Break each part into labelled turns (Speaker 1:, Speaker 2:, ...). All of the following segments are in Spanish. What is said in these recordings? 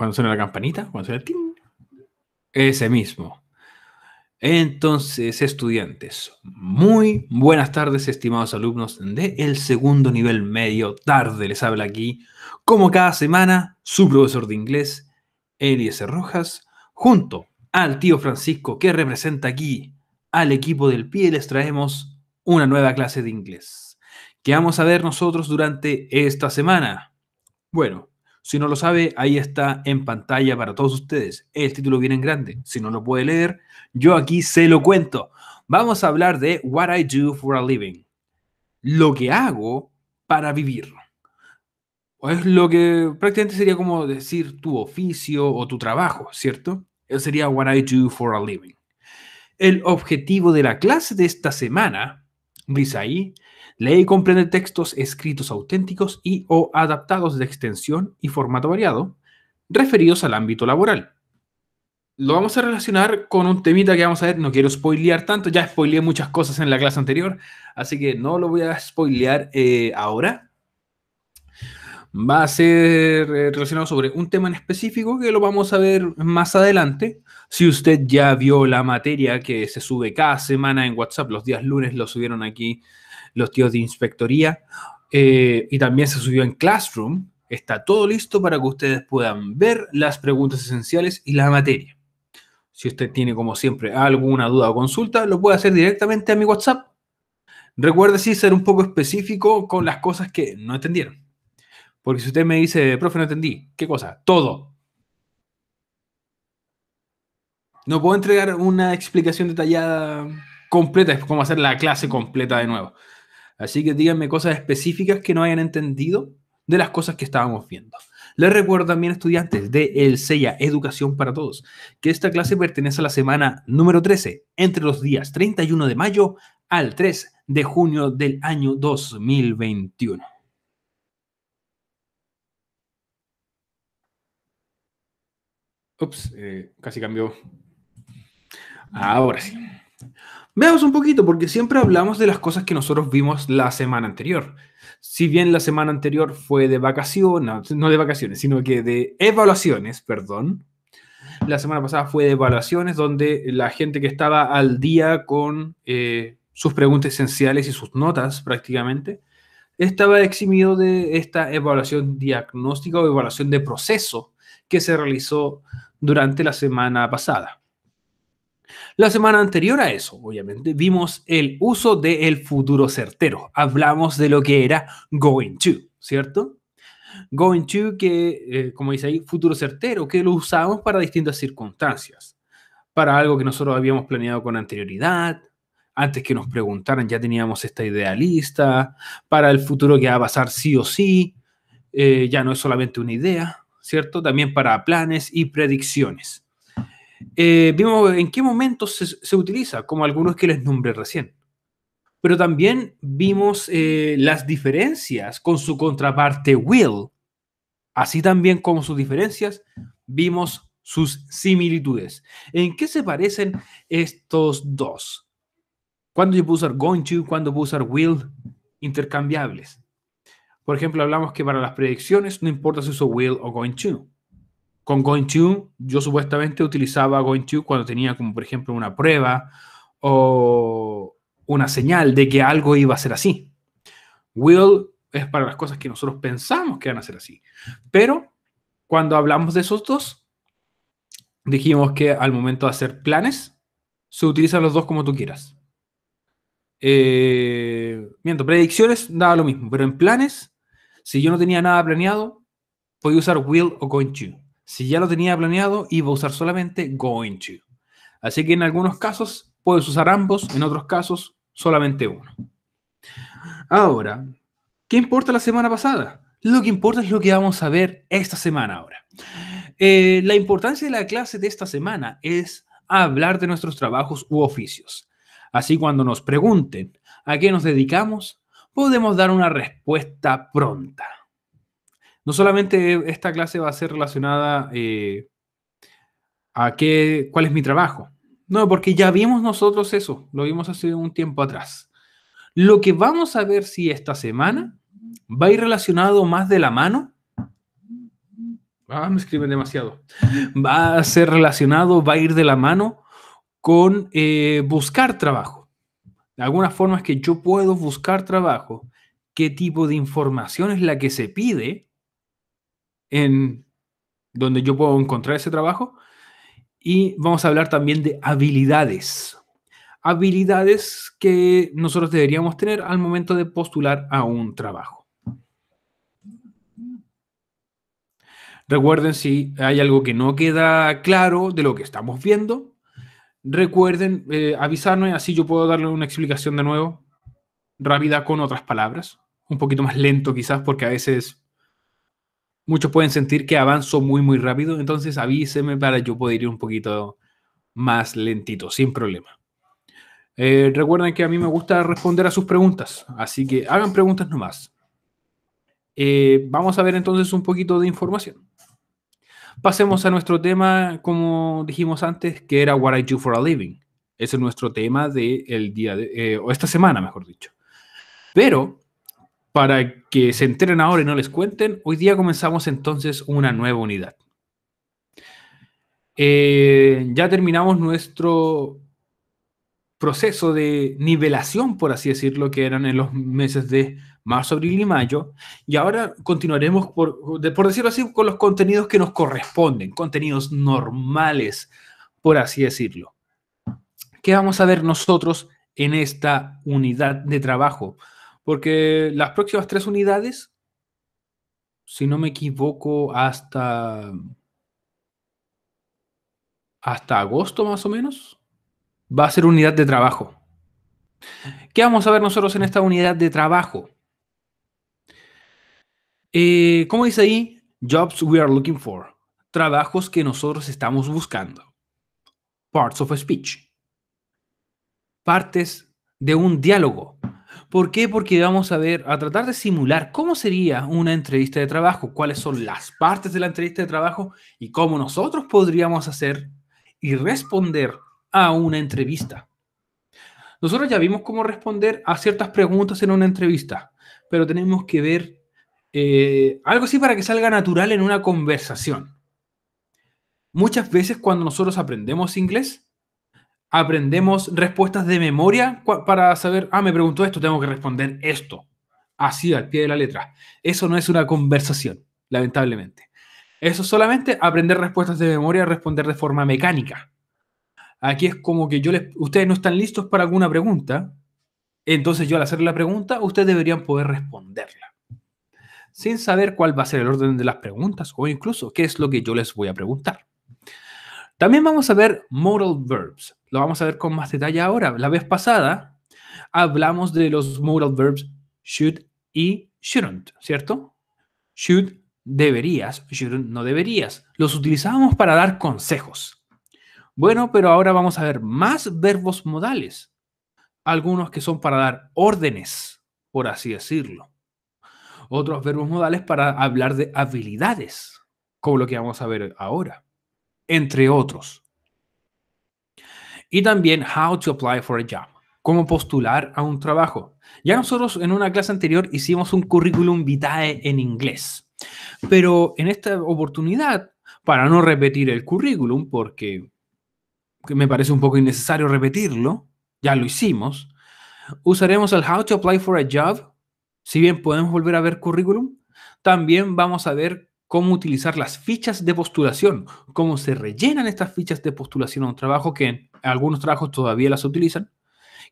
Speaker 1: cuando suena la campanita, cuando suena el ting, ese mismo. Entonces, estudiantes, muy buenas tardes, estimados alumnos de el segundo nivel medio tarde. Les habla aquí, como cada semana, su profesor de inglés, Eliezer Rojas, junto al tío Francisco, que representa aquí al equipo del pie, les traemos una nueva clase de inglés. ¿Qué vamos a ver nosotros durante esta semana? Bueno, si no lo sabe, ahí está en pantalla para todos ustedes. El título viene en grande. Si no lo puede leer, yo aquí se lo cuento. Vamos a hablar de What I Do for a Living. Lo que hago para vivir. es lo que prácticamente sería como decir tu oficio o tu trabajo, ¿cierto? Eso sería What I Do for a Living. El objetivo de la clase de esta semana, dice ahí, Lee y comprende textos escritos auténticos y o adaptados de extensión y formato variado, referidos al ámbito laboral. Lo vamos a relacionar con un temita que vamos a ver, no quiero spoilear tanto, ya spoileé muchas cosas en la clase anterior, así que no lo voy a spoilear eh, ahora. Va a ser eh, relacionado sobre un tema en específico que lo vamos a ver más adelante. Si usted ya vio la materia que se sube cada semana en WhatsApp, los días lunes lo subieron aquí los tíos de inspectoría. Eh, y también se subió en Classroom. Está todo listo para que ustedes puedan ver las preguntas esenciales y la materia. Si usted tiene, como siempre, alguna duda o consulta, lo puede hacer directamente a mi WhatsApp. Recuerde, sí, ser un poco específico con las cosas que no entendieron. Porque si usted me dice, profe, no entendí, ¿qué cosa? Todo. No puedo entregar una explicación detallada completa, es como hacer la clase completa de nuevo. Así que díganme cosas específicas que no hayan entendido de las cosas que estábamos viendo. Les recuerdo también, estudiantes de El Sella Educación para Todos, que esta clase pertenece a la semana número 13, entre los días 31 de mayo al 3 de junio del año 2021. Ups, eh, casi cambió. Ahora sí. Veamos un poquito, porque siempre hablamos de las cosas que nosotros vimos la semana anterior. Si bien la semana anterior fue de vacaciones, no de vacaciones, sino que de evaluaciones, perdón. La semana pasada fue de evaluaciones, donde la gente que estaba al día con eh, sus preguntas esenciales y sus notas prácticamente, estaba eximido de esta evaluación diagnóstica o evaluación de proceso que se realizó durante la semana pasada. La semana anterior a eso, obviamente, vimos el uso del futuro certero. Hablamos de lo que era going to, ¿cierto? Going to, que, eh, como dice ahí, futuro certero, que lo usamos para distintas circunstancias. Para algo que nosotros habíamos planeado con anterioridad, antes que nos preguntaran ya teníamos esta idea lista, para el futuro que va a pasar sí o sí, eh, ya no es solamente una idea, ¿cierto? También para planes y predicciones vimos eh, en qué momentos se, utiliza, como algunos que les nombré recién. Pero también vimos eh, las diferencias con su contraparte will, así también como sus diferencias, vimos sus similitudes. ¿En qué se parecen estos dos? ¿Cuándo yo puedo usar going to? ¿Cuándo puedo usar will? Intercambiables. Por ejemplo, hablamos que para las predicciones no importa si uso will o going to. Con going to, yo supuestamente utilizaba going to cuando tenía como, por ejemplo, una prueba o una señal de que algo iba a ser así. Will es para las cosas que nosotros pensamos que van a ser así. Pero cuando hablamos de esos dos, dijimos que al momento de hacer planes, se utilizan los dos como tú quieras. Eh, miento, predicciones daba lo mismo, pero en planes, si yo no tenía nada planeado, podía usar will o going to. Si ya lo tenía planeado, iba a usar solamente going to. Así que en algunos casos puedes usar ambos, en otros casos solamente uno. Ahora, ¿qué importa la semana pasada? Lo que importa es lo que vamos a ver esta semana ahora. Eh, la importancia de la clase de esta semana es hablar de nuestros trabajos u oficios. Así cuando nos pregunten a qué nos dedicamos, podemos dar una respuesta pronta. No solamente esta clase va a ser relacionada eh, a qué, cuál es mi trabajo. No, porque ya vimos nosotros eso, lo vimos hace un tiempo atrás. Lo que vamos a ver si esta semana va a ir relacionado más de la mano. Ah, me escriben demasiado. Va a ser relacionado, va a ir de la mano con eh, buscar trabajo. De alguna forma es que yo puedo buscar trabajo, qué tipo de información es la que se pide en donde yo puedo encontrar ese trabajo. Y vamos a hablar también de habilidades. Habilidades que nosotros deberíamos tener al momento de postular a un trabajo. Recuerden si hay algo que no queda claro de lo que estamos viendo. Recuerden eh, avisarme así yo puedo darle una explicación de nuevo, rápida con otras palabras, un poquito más lento quizás porque a veces muchos pueden sentir que avanzo muy, muy rápido, entonces avíseme para yo poder ir un poquito más lentito, sin problema. Eh, recuerden que a mí me gusta responder a sus preguntas, así que hagan preguntas nomás. Eh, vamos a ver entonces un poquito de información. Pasemos a nuestro tema, como dijimos antes, que era What I Do for a Living. Ese es nuestro tema de día de, eh, o esta semana, mejor dicho. Pero para que se enteren ahora y no les cuenten, hoy día comenzamos entonces una nueva unidad. Eh, ya terminamos nuestro proceso de nivelación, por así decirlo, que eran en los meses de marzo, abril y mayo, y ahora continuaremos, por, por decirlo así, con los contenidos que nos corresponden, contenidos normales, por así decirlo. ¿Qué vamos a ver nosotros en esta unidad de trabajo? Porque las próximas tres unidades, si no me equivoco, hasta, hasta agosto más o menos, va a ser unidad de trabajo. ¿Qué vamos a ver nosotros en esta unidad de trabajo? Eh, ¿Cómo dice ahí? Jobs we are looking for. Trabajos que nosotros estamos buscando. Parts of a speech. Partes de un diálogo. ¿Por qué? Porque vamos a ver, a tratar de simular cómo sería una entrevista de trabajo, cuáles son las partes de la entrevista de trabajo y cómo nosotros podríamos hacer y responder a una entrevista. Nosotros ya vimos cómo responder a ciertas preguntas en una entrevista, pero tenemos que ver eh, algo así para que salga natural en una conversación. Muchas veces cuando nosotros aprendemos inglés, aprendemos respuestas de memoria para saber, ah, me preguntó esto, tengo que responder esto. Así, al pie de la letra. Eso no es una conversación, lamentablemente. Eso es solamente aprender respuestas de memoria, responder de forma mecánica. Aquí es como que yo les, ustedes no están listos para alguna pregunta, entonces yo al hacer la pregunta, ustedes deberían poder responderla. Sin saber cuál va a ser el orden de las preguntas o incluso qué es lo que yo les voy a preguntar. También vamos a ver modal verbs, lo vamos a ver con más detalle ahora. La vez pasada hablamos de los modal verbs should y shouldn't, ¿cierto? Should, deberías, shouldn't, no deberías. Los utilizábamos para dar consejos. Bueno, pero ahora vamos a ver más verbos modales. Algunos que son para dar órdenes, por así decirlo. Otros verbos modales para hablar de habilidades, como lo que vamos a ver ahora, entre otros. Y también How to Apply for a Job, cómo postular a un trabajo. Ya nosotros en una clase anterior hicimos un currículum vitae en inglés, pero en esta oportunidad, para no repetir el currículum, porque me parece un poco innecesario repetirlo, ya lo hicimos, usaremos el How to Apply for a Job. Si bien podemos volver a ver currículum, también vamos a ver cómo utilizar las fichas de postulación, cómo se rellenan estas fichas de postulación a un trabajo que en algunos trabajos todavía las utilizan,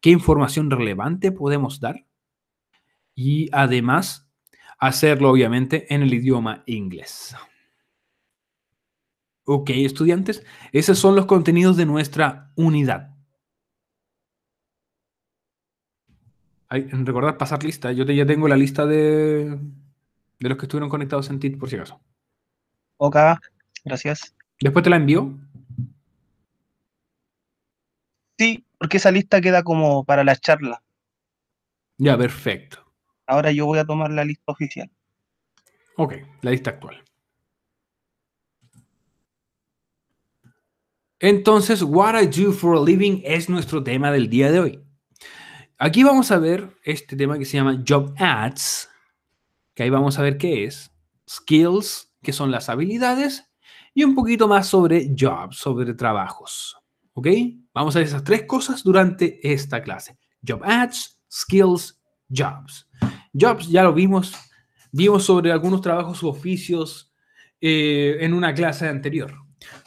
Speaker 1: qué información relevante podemos dar y además hacerlo obviamente en el idioma inglés. Ok, estudiantes, esos son los contenidos de nuestra unidad. Recordar recordad pasar lista, yo ya tengo la lista de, de los que estuvieron conectados en TIT por si acaso. Ok, gracias. ¿Después te la envío? Sí, porque esa lista queda como para la charla. Ya, perfecto. Ahora yo voy a tomar la lista oficial. Ok, la lista actual. Entonces, What I Do for a Living es nuestro tema del día de hoy. Aquí vamos a ver este tema que se llama Job Ads, que ahí vamos a ver qué es, Skills que son las habilidades, y un poquito más sobre jobs, sobre trabajos. ¿Ok? Vamos a ver esas tres cosas durante esta clase. Job ads, skills, jobs. Jobs ya lo vimos, vimos sobre algunos trabajos u oficios eh, en una clase anterior.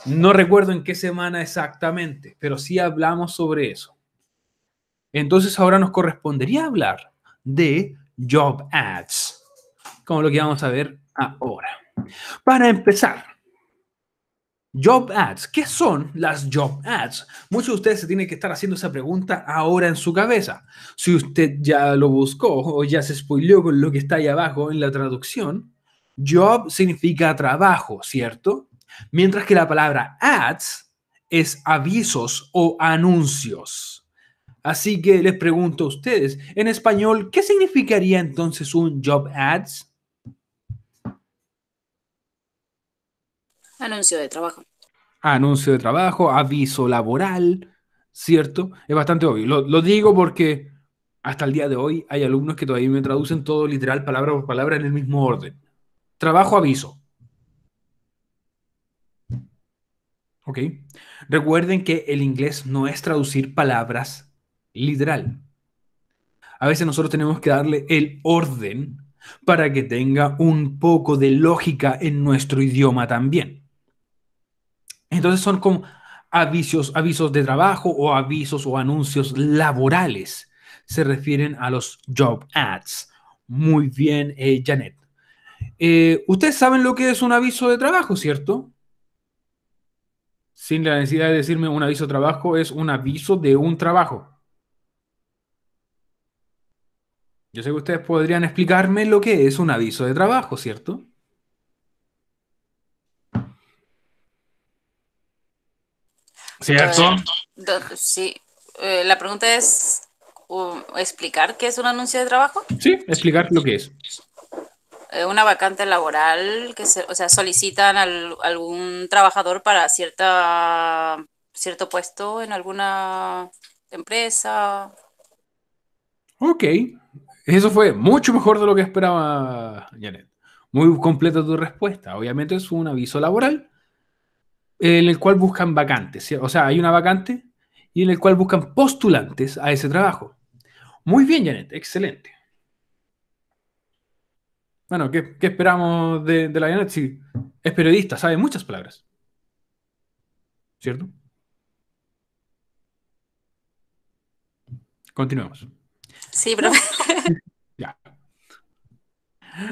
Speaker 1: No recuerdo en qué semana exactamente, pero sí hablamos sobre eso. Entonces ahora nos correspondería hablar de job ads, como lo que vamos a ver ahora. Para empezar, Job ads. ¿Qué son las job ads? Muchos de ustedes se tienen que estar haciendo esa pregunta ahora en su cabeza. Si usted ya lo buscó o ya se spoileó con lo que está ahí abajo en la traducción, job significa trabajo, ¿cierto? Mientras que la palabra ads es avisos o anuncios. Así que les pregunto a ustedes, en español, ¿qué significaría entonces un job ads? Anuncio de trabajo. Anuncio de trabajo, aviso laboral, ¿cierto? Es bastante obvio. Lo, digo porque hasta el día de hoy hay alumnos que todavía me traducen todo literal, palabra por palabra, en el mismo orden. Trabajo, aviso. ¿Ok? Recuerden que el inglés no es traducir palabras literal. A veces nosotros tenemos que darle el orden para que tenga un poco de lógica en nuestro idioma también. Entonces son como avisos, avisos de trabajo o avisos o anuncios laborales. Se refieren a los job ads. Muy bien, eh, Janet. Eh, ustedes saben lo que es un aviso de trabajo, ¿cierto? Sin la necesidad de decirme un aviso de trabajo, es un aviso de un trabajo. Yo sé que ustedes podrían explicarme lo que es un aviso de trabajo, ¿cierto? ¿Cierto?
Speaker 2: sí. Eh, la pregunta es, ¿explicar qué es un anuncio de trabajo?
Speaker 1: Sí, explicar lo que es.
Speaker 2: Eh, una vacante laboral que se, o sea, solicitan al, algún trabajador para cierta cierto puesto en alguna empresa.
Speaker 1: Ok, eso fue mucho mejor de lo que esperaba Janet. Muy completa tu respuesta. Obviamente es un aviso laboral en el cual buscan vacantes, o sea, hay una vacante y en el cual buscan postulantes a ese trabajo. Muy bien, Janet, excelente. Bueno, ¿qué, esperamos de, la Janet? Sí, es periodista, sabe muchas palabras. ¿Cierto? Continuemos.
Speaker 2: Sí, profe.
Speaker 1: ya.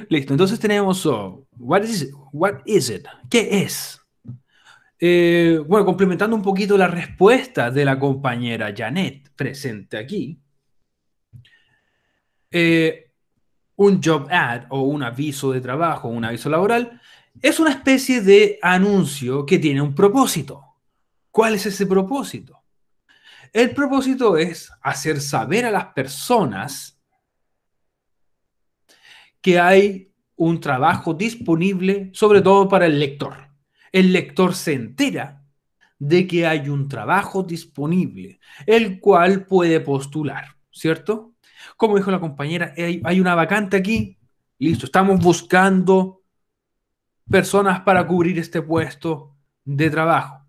Speaker 1: Listo, entonces tenemos, oh, what, is, what is it? ¿Qué es? Eh, bueno, complementando un poquito la respuesta de la compañera Janet presente aquí, eh, un job ad o un aviso de trabajo, un aviso laboral, es una especie de anuncio que tiene un propósito. ¿Cuál es ese propósito? El propósito es hacer saber a las personas que hay un trabajo disponible, sobre todo para el lector el lector se entera de que hay un trabajo disponible, el cual puede postular, ¿cierto? Como dijo la compañera, hay una vacante aquí, listo, estamos buscando personas para cubrir este puesto de trabajo.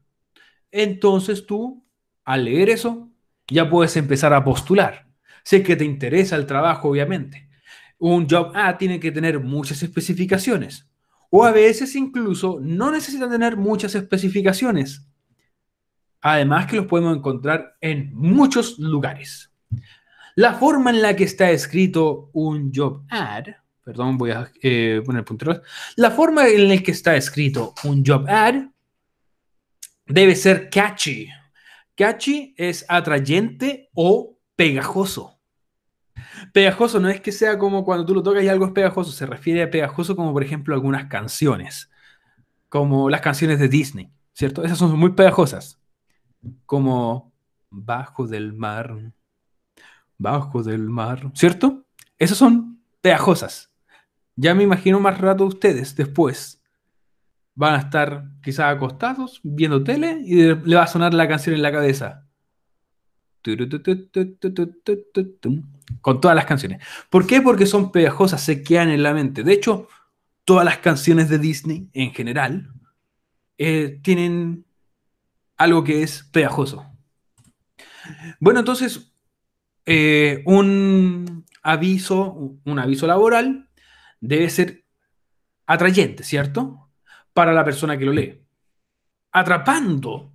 Speaker 1: Entonces tú, al leer eso, ya puedes empezar a postular. Sé que te interesa el trabajo, obviamente. Un job A ah, tiene que tener muchas especificaciones. O a veces incluso no necesitan tener muchas especificaciones. Además que los podemos encontrar en muchos lugares. La forma en la que está escrito un job ad, perdón, voy a eh, poner punteros. La forma en la que está escrito un job ad debe ser catchy. Catchy es atrayente o pegajoso. Pegajoso no es que sea como cuando tú lo tocas y algo es pegajoso, se refiere a pegajoso como por ejemplo algunas canciones, como las canciones de Disney, ¿cierto? Esas son muy pegajosas, como Bajo del Mar, Bajo del Mar, ¿cierto? Esas son pegajosas. Ya me imagino más rato ustedes después van a estar quizás acostados viendo tele y le va a sonar la canción en la cabeza. Con todas las canciones. ¿Por qué? Porque son pegajosas, se quedan en la mente. De hecho, todas las canciones de Disney en general eh, tienen algo que es pegajoso. Bueno, entonces, eh, un aviso, un aviso laboral debe ser atrayente, ¿cierto? Para la persona que lo lee. Atrapando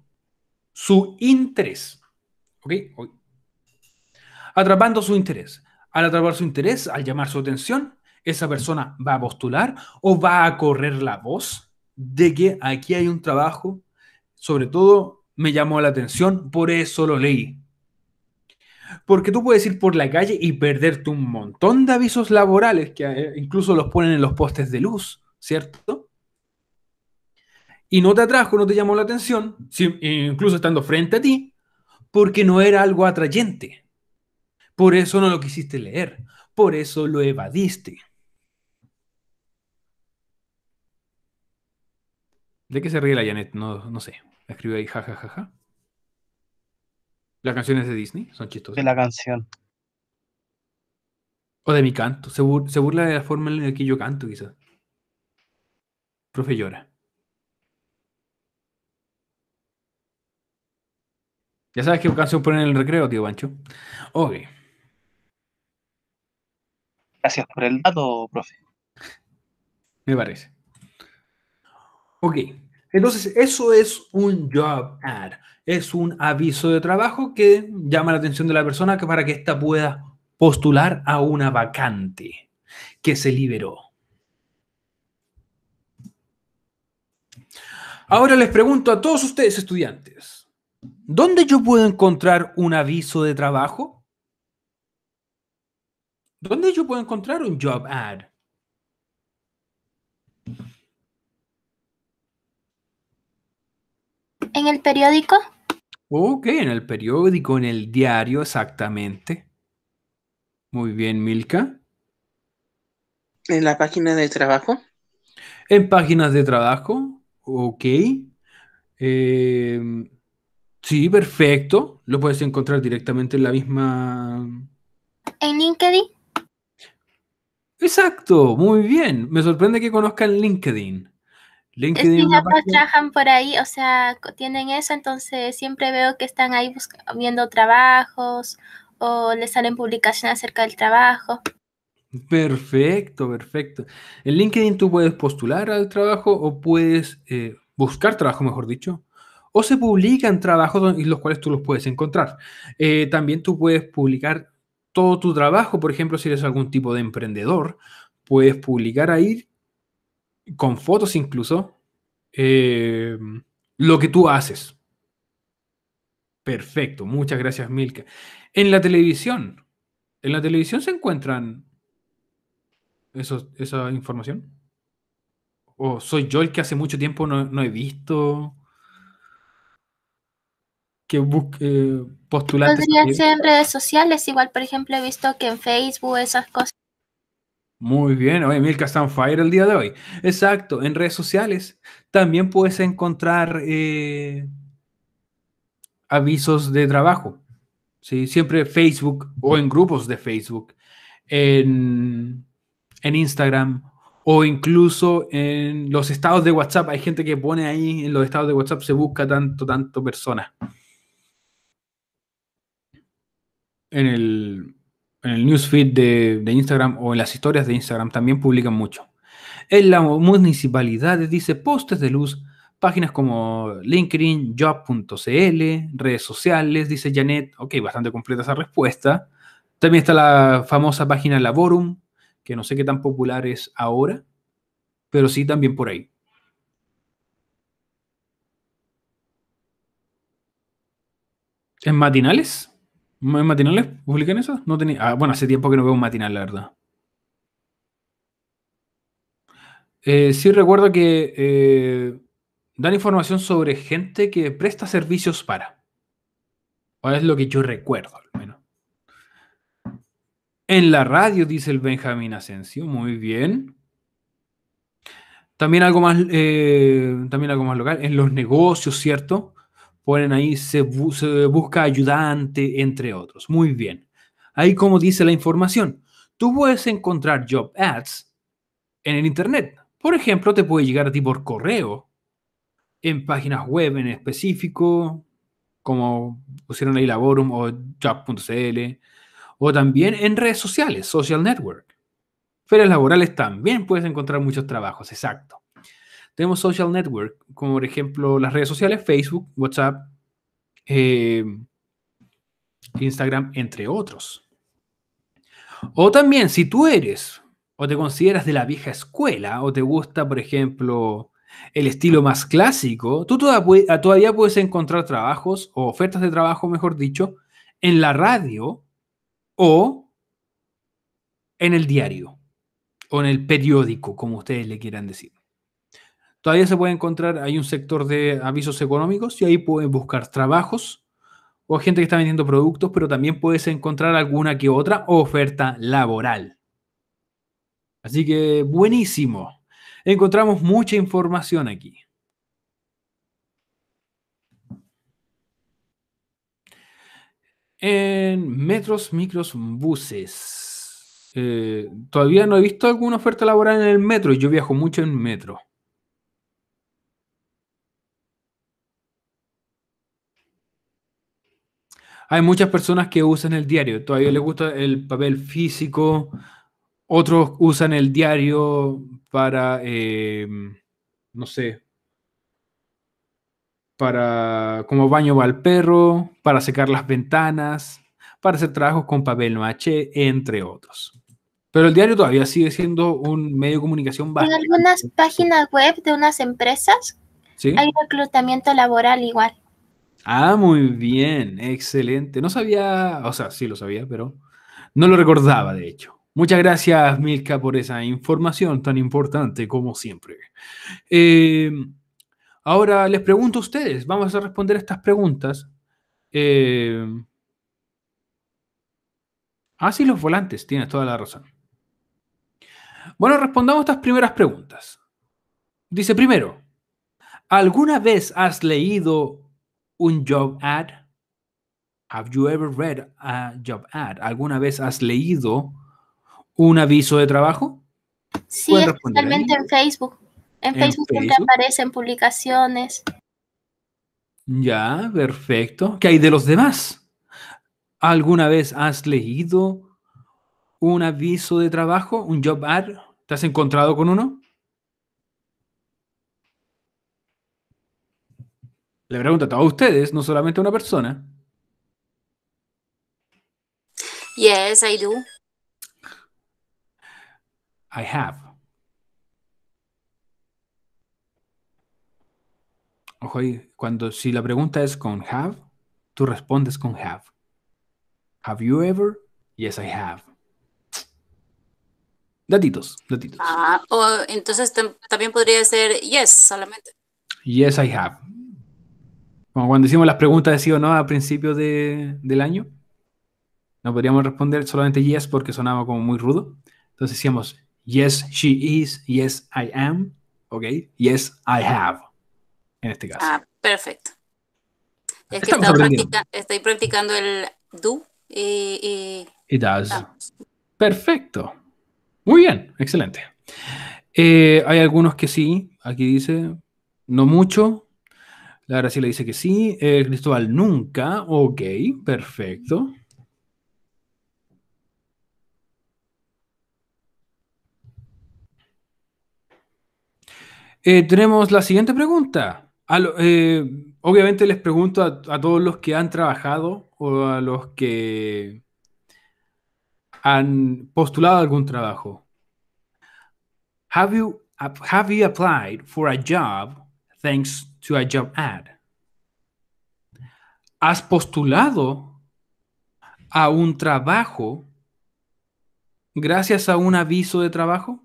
Speaker 1: su interés. ¿Ok? Atrapando su interés. Al atrapar su interés, al llamar su atención, esa persona va a postular o va a correr la voz de que aquí hay un trabajo, sobre todo me llamó la atención, por eso lo leí. Porque tú puedes ir por la calle y perderte un montón de avisos laborales que eh, incluso los ponen en los postes de luz, ¿cierto? Y no te atrajo, no te llamó la atención, si, incluso estando frente a ti, porque no era algo atrayente. Por eso no lo quisiste leer, por eso lo evadiste. ¿De qué se ríe la Janet? No, no sé. Escribe ahí jajajaja. Ja, ja, ja. Las canciones de Disney son chistosas. De la canción. O de mi canto. Se, se burla de la forma en la que yo canto, quizás. Profe llora. Ya sabes qué ocasión poner en el recreo, tío Pancho. Ok. Gracias por el dato, profe. Me parece. Ok. Entonces, eso es un job ad. Es un aviso de trabajo que llama la atención de la persona para que ésta pueda postular a una vacante que se liberó. Ahora les pregunto a todos ustedes, estudiantes, ¿Dónde yo puedo encontrar un aviso de trabajo? ¿Dónde yo puedo encontrar un job ad?
Speaker 3: ¿En el periódico?
Speaker 1: Ok, en el periódico, en el diario, exactamente. Muy bien, Milka. ¿En la página de trabajo? En páginas de trabajo, ok. Eh, Sí, perfecto. Lo puedes encontrar directamente en la misma.
Speaker 3: ¿En LinkedIn?
Speaker 1: Exacto, muy bien. Me sorprende que conozcan LinkedIn. LinkedIn sí, trabajan
Speaker 3: por ahí, o sea, tienen eso, entonces siempre veo que están ahí viendo trabajos o les salen publicaciones acerca del trabajo.
Speaker 1: Perfecto, perfecto. En LinkedIn tú puedes postular al trabajo o puedes eh, buscar trabajo, mejor dicho o se publican trabajos en los cuales tú los puedes encontrar. Eh, también tú puedes publicar todo tu trabajo, por ejemplo, si eres algún tipo de emprendedor, puedes publicar ahí, con fotos incluso, eh, lo que tú haces. Perfecto, muchas gracias Milka. En la televisión, en la televisión se encuentran esa información. ¿O soy yo el que hace mucho tiempo no he visto? que busque eh, postulantes. en
Speaker 3: redes sociales, igual, por ejemplo, he visto que en Facebook esas cosas.
Speaker 1: Muy bien, oye, Milka está fire el día de hoy. Exacto, en redes sociales también puedes encontrar eh, avisos de trabajo. ¿sí? Siempre Facebook o en grupos de Facebook, en, en Instagram o incluso en los estados de WhatsApp. Hay gente que pone ahí en los estados de WhatsApp, se busca tanto, tanto persona en el, en el newsfeed de, de, Instagram o en las historias de Instagram también publican mucho. En la municipalidades dice postes de luz, páginas como LinkedIn, job.cl, redes sociales, dice Janet. Ok, bastante completa esa respuesta. También está la famosa página Laborum, que no sé qué tan popular es ahora, pero sí también por ahí. ¿En matinales? ¿Matinales publican eso? No tenía. Ah, bueno, hace tiempo que no veo un matinal, la verdad. Eh, sí recuerdo que eh, dan información sobre gente que presta servicios para. O es lo que yo recuerdo, al menos. En la radio, dice el Benjamín Asensio. Muy bien. También algo más, eh, también algo más local. En los negocios, ¿cierto? ponen ahí, se, busca ayudante, entre otros. Muy bien. Ahí como dice la información, tú puedes encontrar job ads en el Internet. Por ejemplo, te puede llegar a ti por correo, en páginas web en específico, como pusieron ahí Laborum o job.cl, o también en redes sociales, social network. Ferias laborales también puedes encontrar muchos trabajos, exacto. Tenemos social network, como por ejemplo las redes sociales, Facebook, WhatsApp, eh, Instagram, entre otros. O también, si tú eres o te consideras de la vieja escuela o te gusta, por ejemplo, el estilo más clásico, tú ah, todavía puedes encontrar trabajos o ofertas de trabajo, mejor dicho, en la radio o en el diario o en el periódico, como ustedes le quieran decir. Todavía se puede encontrar, hay un sector de avisos económicos y ahí pueden buscar trabajos o gente que está vendiendo productos, pero también puedes encontrar alguna que otra oferta laboral. Así que buenísimo. Encontramos mucha información aquí. En metros, micros, buses. Eh, todavía no he visto alguna oferta laboral en el metro. y Yo viajo mucho en metro. Hay muchas personas que usan el diario, todavía les gusta el papel físico, otros usan el diario para, eh, no sé, para como baño va el perro, para secar las ventanas, para hacer trabajos con papel maché, entre otros. Pero el diario todavía sigue siendo un medio de comunicación básico. En
Speaker 3: algunas páginas web de unas empresas hay reclutamiento laboral igual.
Speaker 1: Ah, muy bien, excelente. No sabía, o sea, sí lo sabía, pero no lo recordaba, de hecho. Muchas gracias, Milka, por esa información tan importante como siempre. Eh, ahora les pregunto a ustedes, vamos a responder estas preguntas. Eh, ah, sí, los volantes, tienes toda la razón. Bueno, respondamos estas primeras preguntas. Dice primero, ¿alguna vez has leído un job ad? Have you ever read a job ad? ¿Alguna vez has leído un aviso de trabajo? Sí, especialmente en
Speaker 3: Facebook. En, Facebook, Facebook siempre aparecen publicaciones.
Speaker 1: Ya, perfecto. ¿Qué hay de los demás? ¿Alguna vez has leído un aviso de trabajo, un job ad? ¿Te has encontrado con uno? Le pregunto a todos ustedes, no solamente a una persona.
Speaker 2: Yes, I do.
Speaker 1: I have. Ojo cuando si la pregunta es con have, tú respondes con have. Have you ever? Yes, I have. Datitos, datitos.
Speaker 2: Ah, o entonces también podría ser yes solamente.
Speaker 1: Yes, I have. Como cuando hicimos las preguntas de sí o no a principios del año, no podríamos responder solamente yes porque sonaba como muy rudo. Entonces decíamos yes, she is, yes, I am, ok, yes, I have, en este caso. Ah,
Speaker 2: perfecto. Es estoy practicando el do y...
Speaker 1: does. Ah. Perfecto. Muy bien, excelente. Eh, hay algunos que sí, aquí dice, no mucho, la le dice que sí. Eh, Cristóbal, nunca. Ok, perfecto. Eh, tenemos la siguiente pregunta. Eh, obviamente les pregunto a, todos los que han trabajado o a los que han postulado algún trabajo. Have you, have you applied for a job thanks to a job ad. Has postulado a un trabajo gracias a un aviso de trabajo.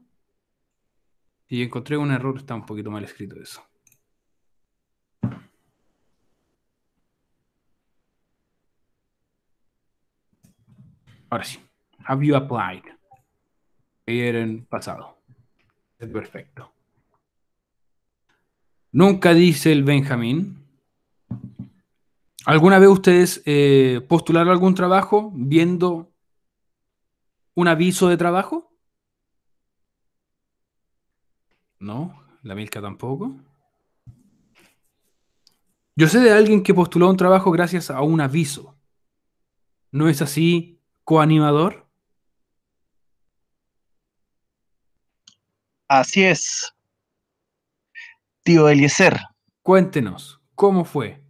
Speaker 1: Y encontré un error, está un poquito mal escrito eso. Ahora sí. Have you applied? Ayer en pasado. Perfecto. Nunca dice el Benjamín. ¿Alguna vez ustedes eh, postularon algún trabajo viendo un aviso de trabajo? No, la Milka tampoco. Yo sé de alguien que postuló un trabajo gracias a un aviso. ¿No es así, coanimador? Así es. Tío Eliezer. Cuéntenos, ¿cómo fue?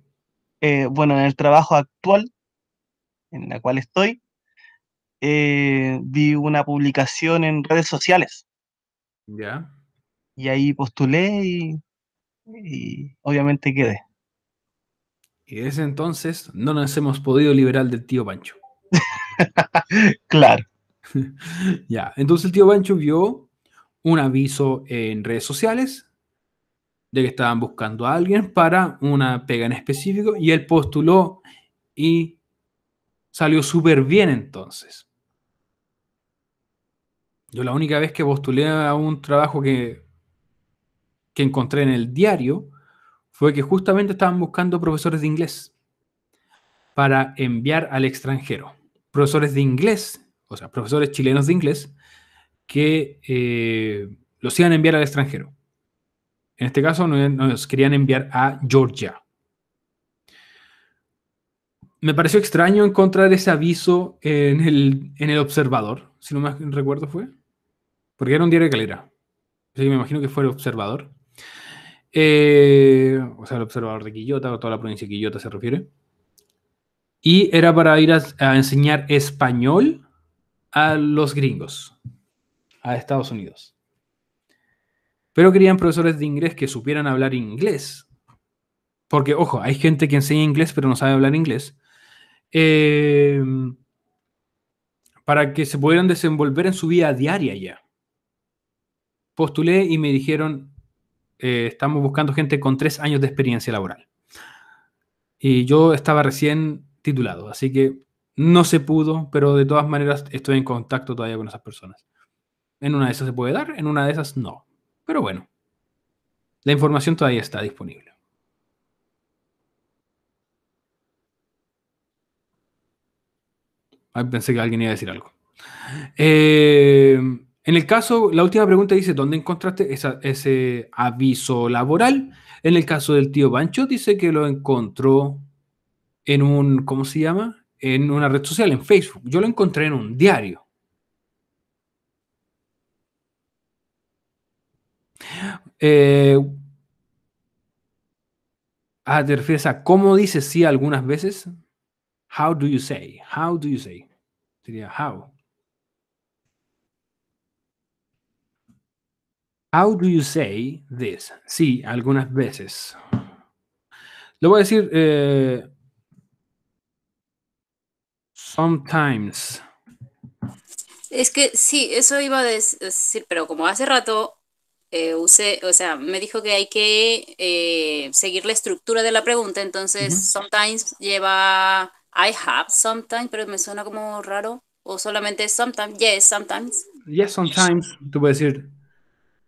Speaker 1: Eh, bueno, en el trabajo actual en la cual estoy, eh, vi una publicación en redes sociales. Ya. Y ahí postulé y, y obviamente quedé. Y desde entonces no nos hemos podido liberar del tío Pancho. claro. ya, entonces el tío Pancho vio un aviso en redes sociales de que estaban buscando a alguien para una pega en específico y él postuló y salió súper bien entonces. Yo la única vez que postulé a un trabajo que, que encontré en el diario fue que justamente estaban buscando profesores de inglés para enviar al extranjero. Profesores de inglés, o sea, profesores chilenos de inglés, que eh, los iban a enviar al extranjero. En este caso nos querían enviar a Georgia. Me pareció extraño encontrar ese aviso en el, observador, si no me recuerdo fue, porque era un diario de calera. Así que me imagino que fue el observador. Eh, o sea, el observador de Quillota, o toda la provincia de Quillota se refiere. Y era para ir a enseñar español a los gringos, a Estados Unidos pero querían profesores de inglés que supieran hablar inglés. Porque, ojo, hay gente que enseña inglés pero no sabe hablar inglés. Em, para que se pudieran desenvolver en su vida diaria ya. Postulé y me dijeron, eh, estamos buscando gente con tres años de experiencia laboral. Y yo estaba recién titulado, así que no se pudo, pero de todas maneras estoy en contacto todavía con esas personas. En una de esas se puede dar, en una de esas no. Pero bueno, la información todavía está disponible. Ah, pensé que alguien iba a decir algo. Eh, en el caso, la última pregunta dice, ¿dónde encontraste ese aviso laboral? En el caso del tío Bancho, dice que lo encontró en un, ¿cómo se llama? En una red social, en Facebook. Yo lo encontré en un diario. Eh, ah, te refieres a cómo dices sí algunas veces. How do you say? How do you say? Sería how. How do you say this? Sí, algunas veces. Lo voy a decir. Eh, sometimes.
Speaker 2: Es que sí, eso iba a decir, pero como hace rato eh, use, o sea, me dijo que hay que eh, seguir la estructura de la pregunta, entonces sometimes lleva I have, sometimes, pero me suena como raro, o solamente sometimes, yes, sometimes.
Speaker 1: Yes, sometimes, tú puedes decir,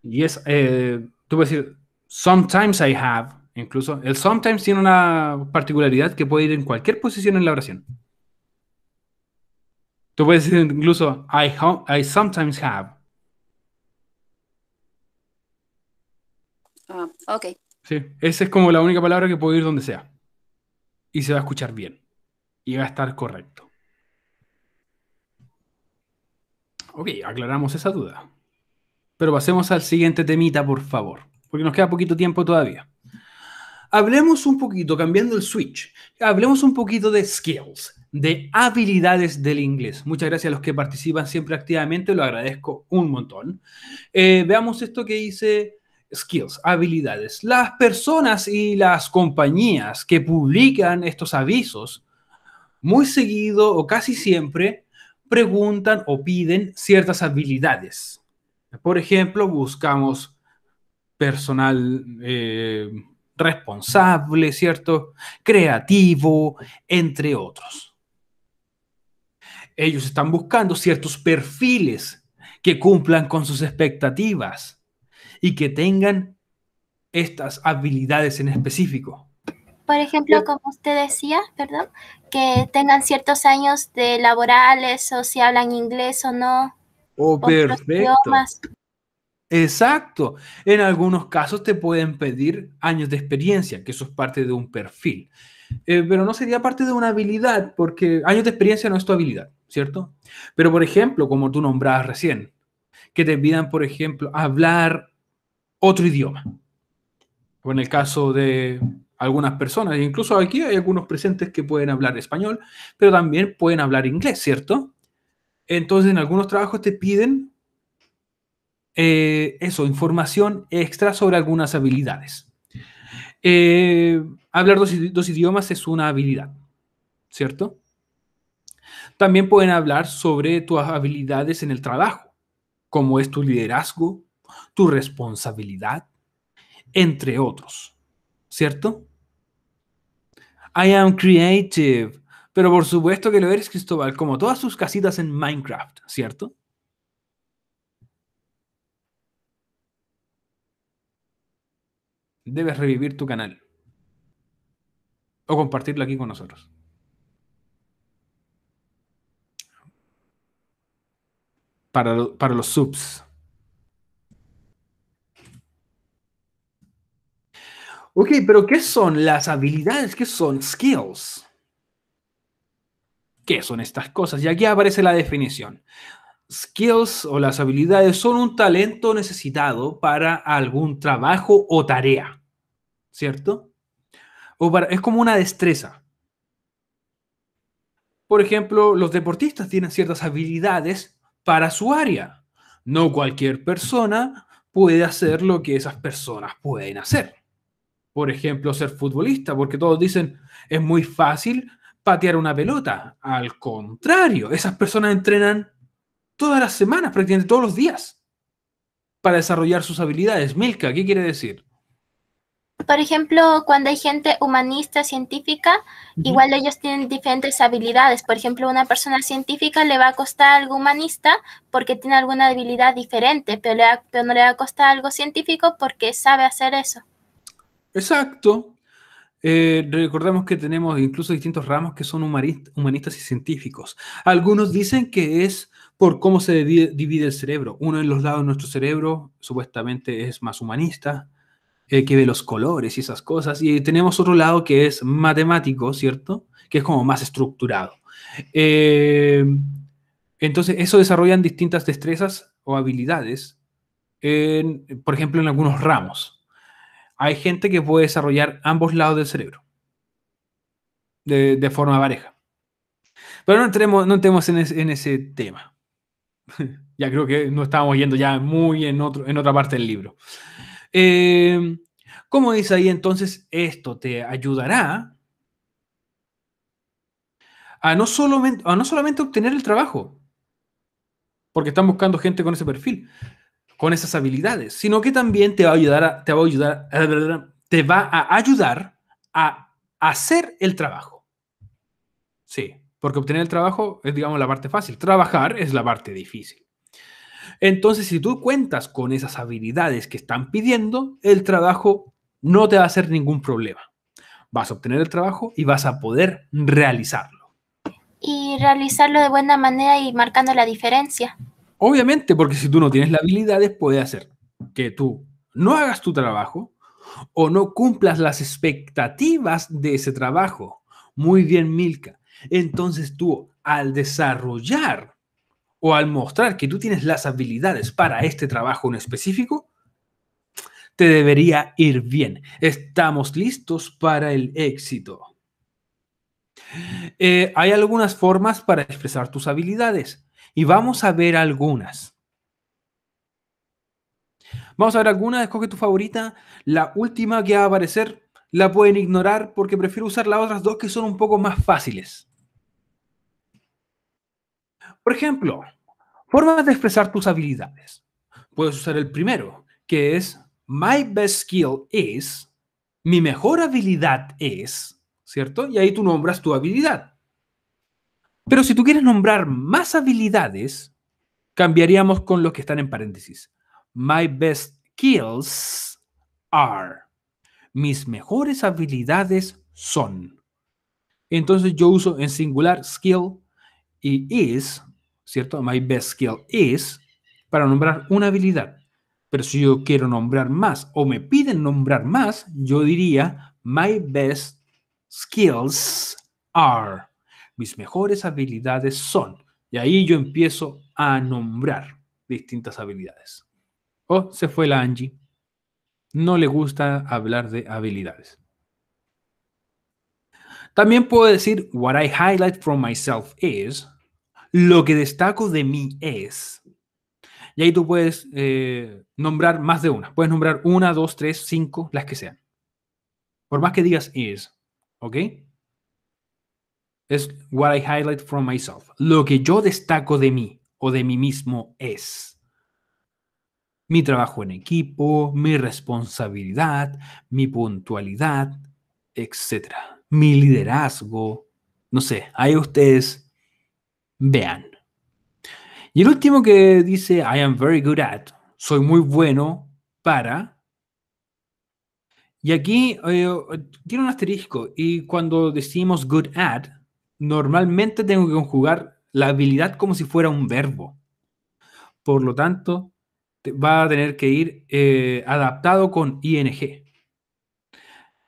Speaker 1: yes, eh, tú puedes decir, sometimes I have, incluso, el sometimes tiene una particularidad que puede ir en cualquier posición en la oración. Tú puedes decir incluso, I, I sometimes have. Ok. Sí, esa es como la única palabra que puedo ir donde sea. Y se va a escuchar bien. Y va a estar correcto. Ok, aclaramos esa duda. Pero pasemos al siguiente temita, por favor. Porque nos queda poquito tiempo todavía. Hablemos un poquito, cambiando el switch, hablemos un poquito de skills, de habilidades del inglés. Muchas gracias a los que participan siempre activamente, lo agradezco un montón. Eh, veamos esto que dice skills, habilidades. Las personas y las compañías que publican estos avisos, muy seguido o casi siempre, preguntan o piden ciertas habilidades. Por ejemplo, buscamos personal eh, responsable, ¿cierto? Creativo, entre otros. Ellos están buscando ciertos perfiles que cumplan con sus expectativas y que tengan estas habilidades en específico.
Speaker 3: Por ejemplo, como usted decía, perdón, que tengan ciertos años de laborales o si hablan inglés o no.
Speaker 1: O oh, perfecto. Exacto. En algunos casos te pueden pedir años de experiencia, que eso es parte de un perfil. Eh, pero no sería parte de una habilidad, porque años de experiencia no es tu habilidad, ¿cierto? Pero, por ejemplo, como tú nombrabas recién, que te pidan, por ejemplo, hablar otro idioma. O en el caso de algunas personas, incluso aquí hay algunos presentes que pueden hablar español, pero también pueden hablar inglés, ¿cierto? Entonces, en algunos trabajos te piden eh, eso, información extra sobre algunas habilidades. Eh, hablar dos, idiomas es una habilidad, ¿cierto? También pueden hablar sobre tus habilidades en el trabajo, como es tu liderazgo, tu responsabilidad, entre otros, ¿cierto? I am creative, pero por supuesto que lo eres, Cristóbal, como todas sus casitas en Minecraft, ¿cierto? Debes revivir tu canal o compartirlo aquí con nosotros. Para, para los subs. Ok, pero ¿qué son las habilidades? ¿Qué son skills? ¿Qué son estas cosas? Y aquí aparece la definición. Skills o las habilidades son un talento necesitado para algún trabajo o tarea, ¿cierto? O es como una destreza. Por ejemplo, los deportistas tienen ciertas habilidades para su área. No cualquier persona puede hacer lo que esas personas pueden hacer por ejemplo, ser futbolista, porque todos dicen es muy fácil patear una pelota. Al contrario, esas personas entrenan todas las semanas, prácticamente todos los días, para desarrollar sus habilidades. Milka, ¿qué quiere decir?
Speaker 3: Por ejemplo, cuando hay gente humanista, científica, igual ellos tienen diferentes habilidades. Por ejemplo, una persona científica le va a costar algo humanista porque tiene alguna habilidad diferente, pero, le pero no le va a costar algo científico porque sabe hacer eso.
Speaker 1: Exacto. Eh, recordemos que tenemos incluso distintos ramos que son humanistas y científicos. Algunos dicen que es por cómo se divide, el cerebro. Uno de los lados de nuestro cerebro supuestamente es más humanista, eh, que ve los colores y esas cosas. Y tenemos otro lado que es matemático, ¿cierto? Que es como más estructurado. Eh, entonces, eso desarrollan distintas destrezas o habilidades, por ejemplo, en algunos ramos hay gente que puede desarrollar ambos lados del cerebro de, forma pareja. Pero no entremos, no en, ese tema. ya creo que no estábamos yendo ya muy en, otro, en otra parte del libro. Eh, como dice ahí entonces, esto te ayudará a no, a no solamente obtener el trabajo, porque están buscando gente con ese perfil, con esas habilidades, sino que también te va a ayudar a, te va a ayudar, te va a ayudar a hacer el trabajo. Sí, porque obtener el trabajo es, digamos, la parte fácil. Trabajar es la parte difícil. Entonces, si tú cuentas con esas habilidades que están pidiendo, el trabajo no te va a hacer ningún problema. Vas a obtener el trabajo y vas a poder realizarlo.
Speaker 3: Y realizarlo de buena manera y marcando la diferencia.
Speaker 1: Obviamente, porque si tú no tienes las habilidades, puede hacer que tú no hagas tu trabajo o no cumplas las expectativas de ese trabajo. Muy bien, Milka. Entonces tú, al desarrollar o al mostrar que tú tienes las habilidades para este trabajo en específico, te debería ir bien. Estamos listos para el éxito. Eh, hay algunas formas para expresar tus habilidades. Y vamos a ver algunas. Vamos a ver algunas, escoge tu favorita. La última que va a aparecer la pueden ignorar porque prefiero usar las otras dos que son un poco más fáciles. Por ejemplo, formas de expresar tus habilidades. Puedes usar el primero, que es My best skill is, mi mejor habilidad es, ¿cierto? Y ahí tú nombras tu habilidad. Pero si tú quieres nombrar más habilidades, cambiaríamos con los que están en paréntesis. My best skills are. Mis mejores habilidades son. Entonces yo uso en singular skill y is, ¿cierto? My best skill is para nombrar una habilidad. Pero si yo quiero nombrar más o me piden nombrar más, yo diría my best skills are mis mejores habilidades son. Y ahí yo empiezo a nombrar distintas habilidades. oh, se fue la Angie. No le gusta hablar de habilidades. También puedo decir, what I highlight from myself is, lo que destaco de mí es. Y ahí tú puedes eh, nombrar más de una. Puedes nombrar una, dos, tres, cinco, las que sean. Por más que digas is, ¿ok? Es what I highlight from myself. Lo que yo destaco de mí o de mí mismo es mi trabajo en equipo, mi responsabilidad, mi puntualidad, etc. Mi liderazgo. No sé, ahí ustedes vean. Y el último que dice, I am very good at. Soy muy bueno para. Y aquí eh, tiene un asterisco. Y cuando decimos good at, normalmente tengo que conjugar la habilidad como si fuera un verbo. Por lo tanto, va a tener que ir eh, adaptado con ing.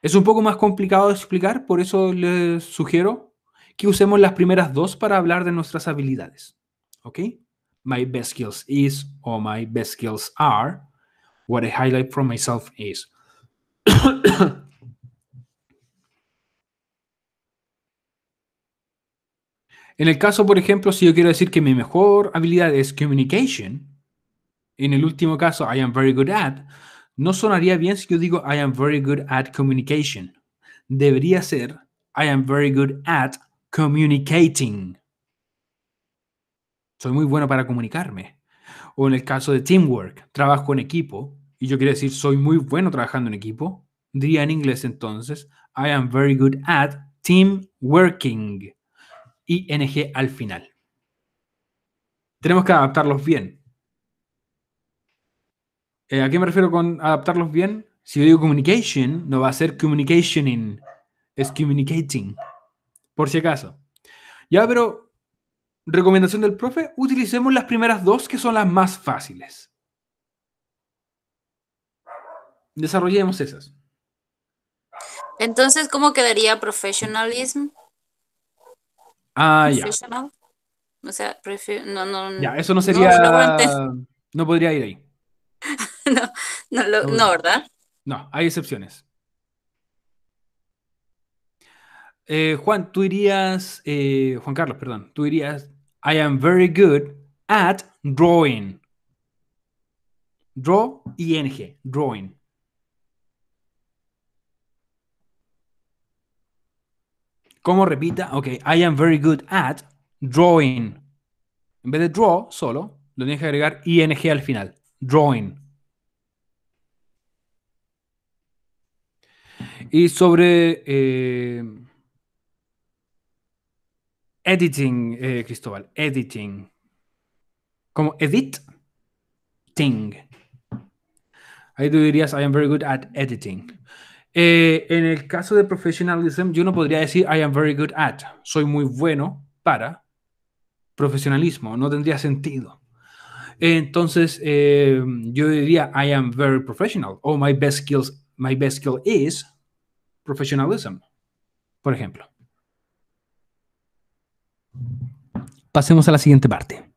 Speaker 1: Es un poco más complicado de explicar, por eso les sugiero que usemos las primeras dos para hablar de nuestras habilidades. ¿Ok? My best skills is o my best skills are. What I highlight from myself is. En el caso, por ejemplo, si yo quiero decir que mi mejor habilidad es communication, en el último caso, I am very good at, no sonaría bien si yo digo I am very good at communication. Debería ser I am very good at communicating. Soy muy bueno para comunicarme. O en el caso de teamwork, trabajo en equipo, y yo quiero decir soy muy bueno trabajando en equipo, diría en inglés entonces I am very good at team working. ING al final. Tenemos que adaptarlos bien. Eh, ¿A qué me refiero con adaptarlos bien? Si yo digo communication, no va a ser communicationing, es communicating, por si acaso. Ya, pero recomendación del profe, utilicemos las primeras dos que son las más fáciles. Desarrollemos esas.
Speaker 2: Entonces, ¿cómo quedaría professionalism? Ah, ya. O sea, no, no, ya, eso no sería.
Speaker 1: No, podría ir ahí.
Speaker 2: no, no, ¿verdad?
Speaker 1: No, hay excepciones. Eh, Juan, tú dirías, eh, Juan Carlos, perdón, tú dirías, I am very good at drawing. Draw y drawing. ¿Cómo repita? Ok, I am very good at drawing. En vez de draw solo, lo tienes que agregar ing al final. Drawing. Y sobre eh, editing, eh, Cristóbal, editing. Como edit, ting. Ahí tú dirías, I am very good at editing. Eh, en el caso de professionalism, yo no podría decir I am very good at. Soy muy bueno para profesionalismo. No tendría sentido. Entonces, eh, yo diría I am very professional. O my best skills, my best skill is professionalism. Por ejemplo. Pasemos a la siguiente parte.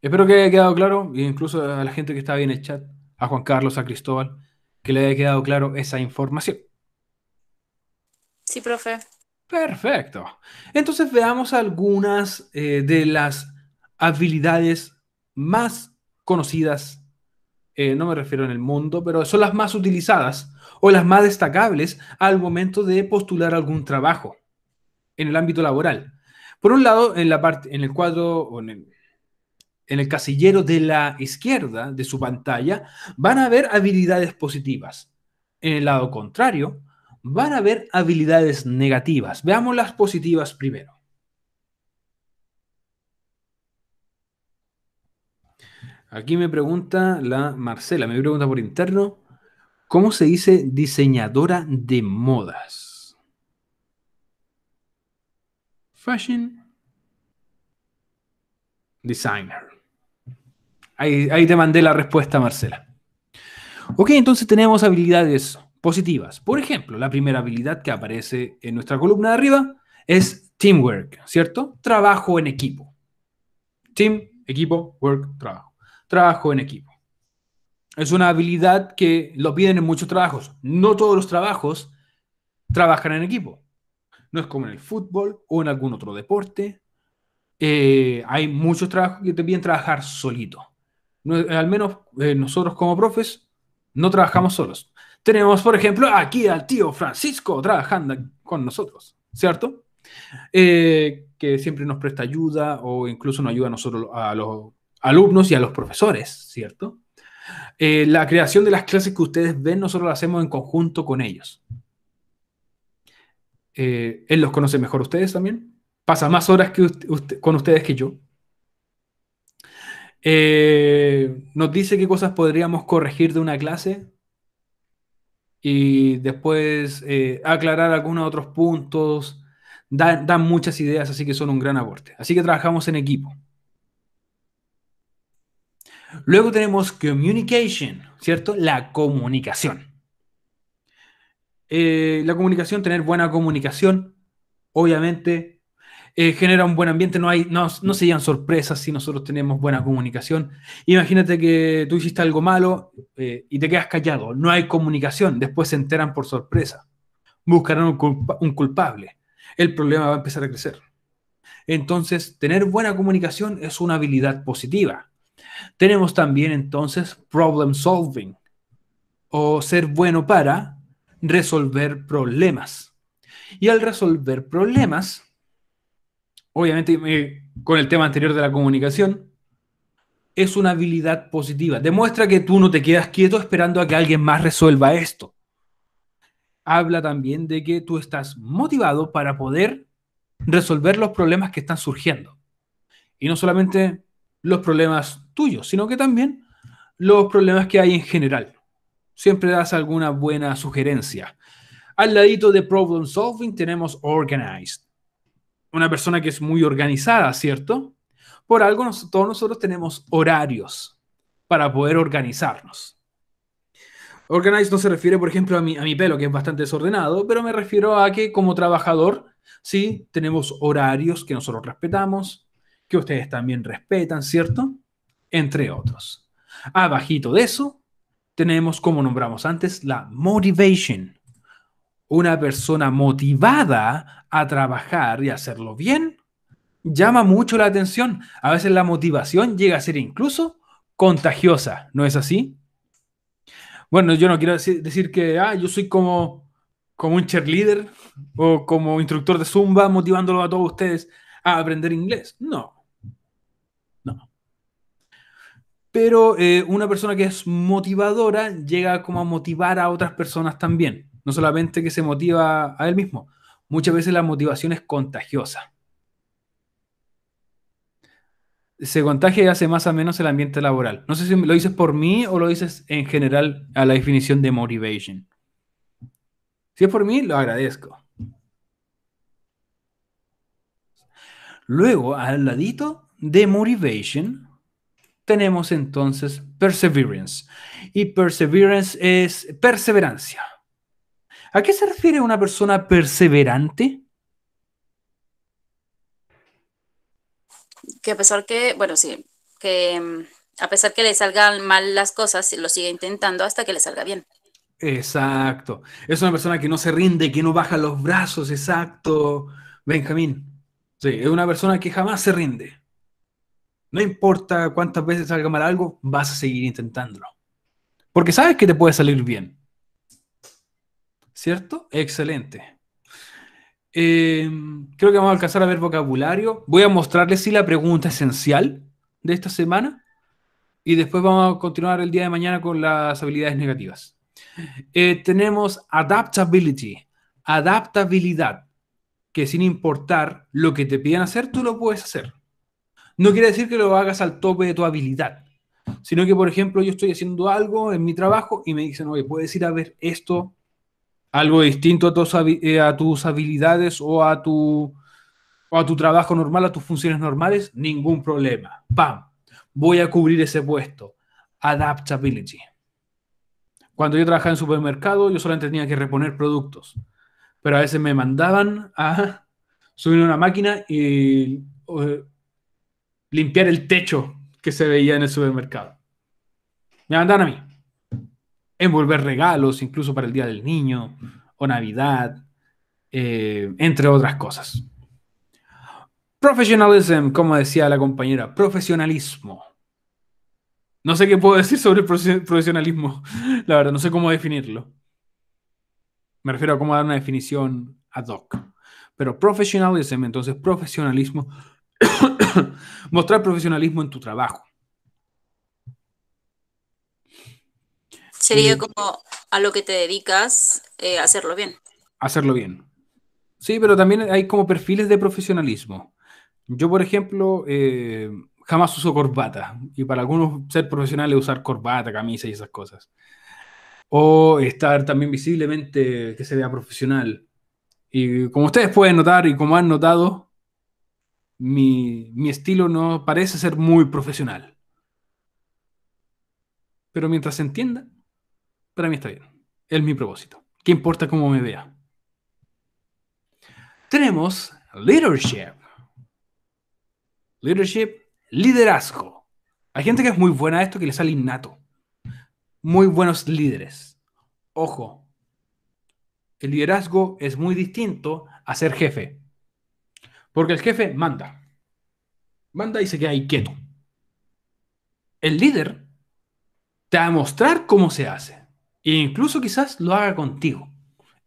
Speaker 1: Espero que haya quedado claro, incluso a la gente que está bien en el chat, a Juan Carlos, a Cristóbal que le haya quedado claro esa información. Sí, profe. Perfecto. Entonces veamos algunas eh, de las habilidades más conocidas, eh, no me refiero en el mundo, pero son las más utilizadas o las más destacables al momento de postular algún trabajo en el ámbito laboral. Por un lado, en la parte, en el cuadro, o en el, en el casillero de la izquierda de su pantalla, van a ver habilidades positivas. En el lado contrario, van a ver habilidades negativas. Veamos las positivas primero. Aquí me pregunta la Marcela, me pregunta por interno, ¿cómo se dice diseñadora de modas? Fashion designer. Ahí, te mandé la respuesta, Marcela. Ok, entonces tenemos habilidades positivas. Por ejemplo, la primera habilidad que aparece en nuestra columna de arriba es teamwork, ¿cierto? Trabajo en equipo. Team, equipo, work, trabajo. Trabajo en equipo. Es una habilidad que lo piden en muchos trabajos. No todos los trabajos trabajan en equipo. No es como en el fútbol o en algún otro deporte. Eh, hay muchos trabajos que te piden trabajar solito. Eh, al menos eh, nosotros como profes, no trabajamos solos. Tenemos, por ejemplo, aquí al tío Francisco trabajando con nosotros, ¿cierto? Eh, que siempre nos presta ayuda o incluso nos ayuda a nosotros, a los alumnos y a los profesores, ¿cierto? la creación de las clases que ustedes ven, nosotros la hacemos en conjunto con ellos. él los conoce mejor ustedes también. Pasa más horas con ustedes que yo. Eh, nos dice qué cosas podríamos corregir de una clase y después eh, aclarar algunos otros puntos. Dan, muchas ideas, así que son un gran aporte. Así que trabajamos en equipo. Luego tenemos communication, ¿cierto? La comunicación. Eh, la comunicación, tener buena comunicación, obviamente eh, genera un buen ambiente, no, hay, no, no se sorpresas si nosotros tenemos buena comunicación. Imagínate que tú hiciste algo malo eh, y te quedas callado, no hay comunicación, después se enteran por sorpresa, buscarán un culpable, el problema va a empezar a crecer. Entonces, tener buena comunicación es una habilidad positiva. Tenemos también entonces problem solving o ser bueno para resolver problemas. Y al resolver problemas, obviamente eh, con el tema anterior de la comunicación, es una habilidad positiva. Demuestra que tú no te quedas quieto esperando a que alguien más resuelva esto. Habla también de que tú estás motivado para poder resolver los problemas que están surgiendo. Y no solamente los problemas tuyos, sino que también los problemas que hay en general. Siempre das alguna buena sugerencia. Al ladito de Problem Solving tenemos Organized una persona que es muy organizada, ¿cierto? Por algo todos nosotros tenemos horarios para poder organizarnos. Organized no se refiere, por ejemplo, a mi, a mi pelo, que es bastante desordenado, pero me refiero a que como trabajador, sí, tenemos horarios que nosotros respetamos, que ustedes también respetan, ¿cierto? Entre otros. Abajito de eso, tenemos, como nombramos antes, la motivation una persona motivada a trabajar y hacerlo bien llama mucho la atención. A veces la motivación llega a ser incluso contagiosa, ¿no es así? Bueno, yo no quiero decir, que ah, yo soy como, como un cheerleader o como instructor de Zumba motivándolo a todos ustedes a aprender inglés. No. No. Pero eh, una persona que es motivadora llega como a motivar a otras personas también. No solamente que se motiva a él mismo, muchas veces la motivación es contagiosa. Se contagia y hace más o menos el ambiente laboral. No sé si lo dices por mí o lo dices en general a la definición de motivation. Si es por mí, lo agradezco. Luego, al ladito de motivation, tenemos entonces perseverance. Y perseverance es perseverancia. ¿A qué se refiere una persona perseverante?
Speaker 2: Que a pesar que, bueno, sí, que mm, a pesar que le salgan mal las cosas, lo sigue intentando hasta que le salga bien.
Speaker 1: Exacto. Es una persona que no se rinde, que no baja los brazos, exacto. Benjamín. Sí, es una persona que jamás se rinde. No importa cuántas veces salga mal algo, vas a seguir intentándolo. Porque sabes que te puede salir bien. ¿cierto? Excelente. Eh, creo que vamos a alcanzar a ver vocabulario. Voy a mostrarles si la pregunta esencial de esta semana y después vamos a continuar el día de mañana con las habilidades negativas. Eh, tenemos adaptability, adaptabilidad, que sin importar lo que te pidan hacer, tú lo puedes hacer. No quiere decir que lo hagas al tope de tu habilidad, sino que, por ejemplo, yo estoy haciendo algo en mi trabajo y me dicen, oye, puedes ir a ver esto algo distinto eh, a tus, habilidades o a tu, a tu trabajo normal, a tus funciones normales, ningún problema. ¡Pam! Voy a cubrir ese puesto. Adaptability. Cuando yo trabajaba en supermercado, yo solamente tenía que reponer productos. Pero a veces me mandaban a subir una máquina y limpiar el techo que se veía en el supermercado. Me mandaban a mí envolver regalos, incluso para el Día del Niño o Navidad, eh, entre otras cosas. Professionalism, como decía la compañera, profesionalismo. No sé qué puedo decir sobre el profesionalismo, la verdad, no sé cómo definirlo. Me refiero a cómo dar una definición ad hoc. Pero professionalism, entonces profesionalismo, mostrar profesionalismo en tu trabajo.
Speaker 2: Sería como a lo que te dedicas, eh, hacerlo bien.
Speaker 1: Hacerlo bien. Sí, pero también hay como perfiles de profesionalismo. Yo, por ejemplo, eh, jamás uso corbata. Y para algunos ser profesionales usar corbata, camisa y esas cosas. O estar también visiblemente que se vea profesional. Y como ustedes pueden notar y como han notado, mi, mi estilo no parece ser muy profesional. Pero mientras se entienda, para mí está bien. Es mi propósito. ¿Qué importa cómo me vea? Tenemos leadership. Leadership, liderazgo. Hay gente que es muy buena a esto, que le sale innato. Muy buenos líderes. Ojo, el liderazgo es muy distinto a ser jefe. Porque el jefe manda. Manda y se queda ahí quieto. El líder te va a mostrar cómo se hace. E incluso quizás lo haga contigo.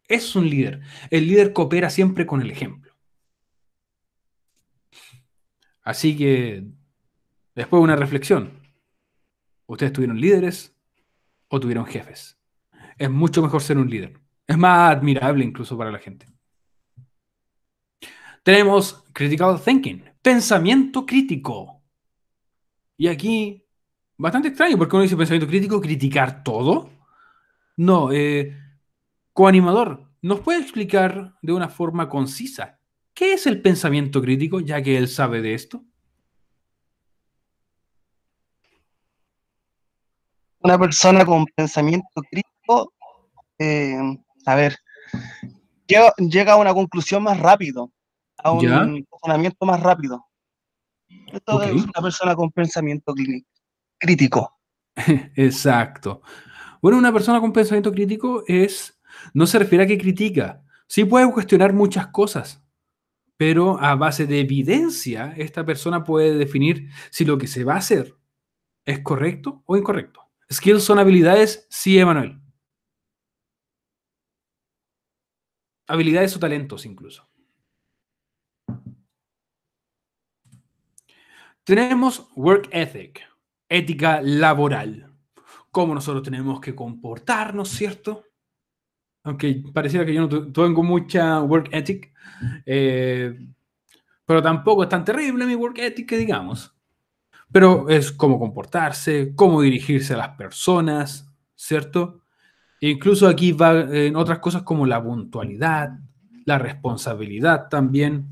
Speaker 1: Es un líder. El líder coopera siempre con el ejemplo. Así que, después de una reflexión. ¿Ustedes tuvieron líderes o tuvieron jefes? Es mucho mejor ser un líder. Es más admirable incluso para la gente. Tenemos critical thinking, pensamiento crítico. Y aquí, bastante extraño, porque uno dice pensamiento crítico, criticar todo. No, eh, coanimador, ¿nos puede explicar de una forma concisa qué es el pensamiento crítico, ya que él sabe de esto? Una persona con pensamiento crítico, eh, a ver, llega, a una conclusión más rápido, a un razonamiento más rápido. Esto es una persona con pensamiento crítico. Exacto. Bueno, una persona con pensamiento crítico es, no se refiere a que critica. Sí puede cuestionar muchas cosas, pero a base de evidencia, esta persona puede definir si lo que se va a hacer es correcto o incorrecto. Skills son habilidades, sí, Emanuel. Habilidades o talentos incluso. Tenemos work ethic, ética laboral cómo nosotros tenemos que comportarnos, ¿cierto? Aunque pareciera que yo no tengo mucha work ethic, eh, pero tampoco es tan terrible mi work ethic digamos. Pero es cómo comportarse, cómo dirigirse a las personas, ¿cierto? E incluso aquí va eh, en otras cosas como la puntualidad, la responsabilidad también,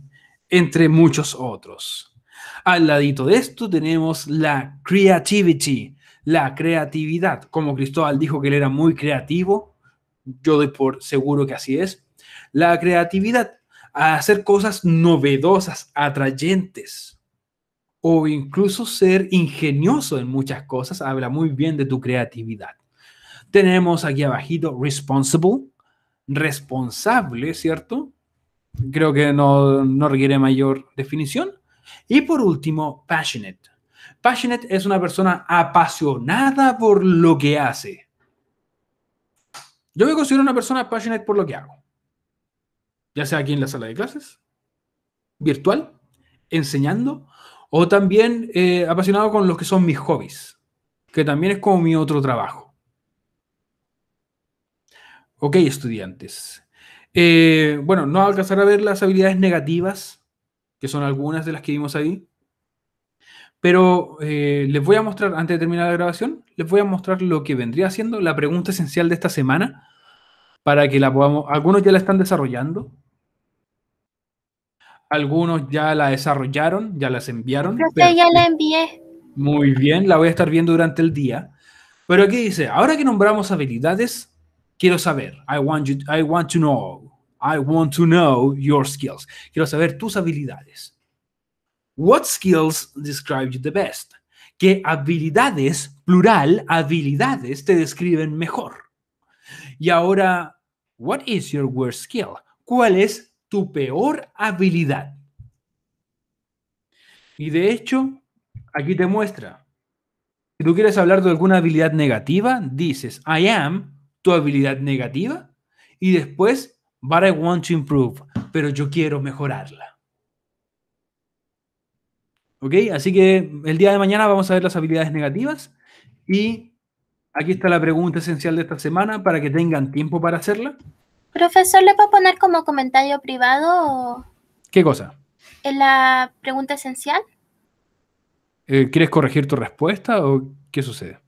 Speaker 1: entre muchos otros. Al ladito de esto tenemos la creativity, la creatividad. Como Cristóbal dijo que él era muy creativo, yo doy por seguro que así es. La creatividad, hacer cosas novedosas, atrayentes, o incluso ser ingenioso en muchas cosas, habla muy bien de tu creatividad. Tenemos aquí abajito responsible, responsable, ¿cierto? Creo que no, no requiere mayor definición. Y por último, passionate, Passionate es una persona apasionada por lo que hace. Yo me considero una persona passionate por lo que hago. Ya sea aquí en la sala de clases, virtual, enseñando, o también eh, apasionado con los que son mis hobbies, que también es como mi otro trabajo. Ok, estudiantes. Eh, bueno, no alcanzar a ver las habilidades negativas, que son algunas de las que vimos ahí. Pero eh, les voy a mostrar, antes de terminar la grabación, les voy a mostrar lo que vendría siendo la pregunta esencial de esta semana para que la podamos, algunos ya la están desarrollando, algunos ya la desarrollaron, ya las enviaron. Yo ya la envié. Muy bien, la voy a estar viendo durante el día. Pero aquí dice, ahora que nombramos habilidades, quiero saber, I want, I want to know, I want to know your skills. Quiero saber tus habilidades. What skills describe you the best? ¿Qué habilidades, plural, habilidades te describen mejor? Y ahora, what is your worst skill? ¿Cuál es tu peor habilidad? Y de hecho, aquí te muestra. Si tú quieres hablar de alguna habilidad negativa, dices, I am tu habilidad negativa. Y después, but I want to improve, pero yo quiero mejorarla. ¿Ok? Así que el día de mañana vamos a ver las habilidades negativas y aquí está la pregunta esencial de esta semana para que tengan tiempo para hacerla.
Speaker 3: Profesor, ¿le puedo poner como comentario privado? ¿Qué cosa? ¿En la pregunta esencial?
Speaker 1: Eh, ¿Quieres corregir tu respuesta o qué sucede?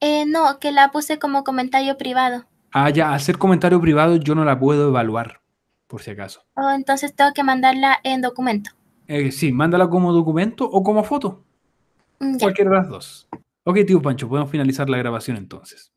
Speaker 3: Eh, no, que la puse como comentario privado.
Speaker 1: Ah, ya, hacer comentario privado yo no la puedo evaluar, por si acaso.
Speaker 3: Oh, entonces tengo que mandarla en documento.
Speaker 1: Eh, sí, mándala como documento o como foto. Mm, Cualquiera de las dos. Ok, tío Pancho, podemos finalizar la grabación entonces.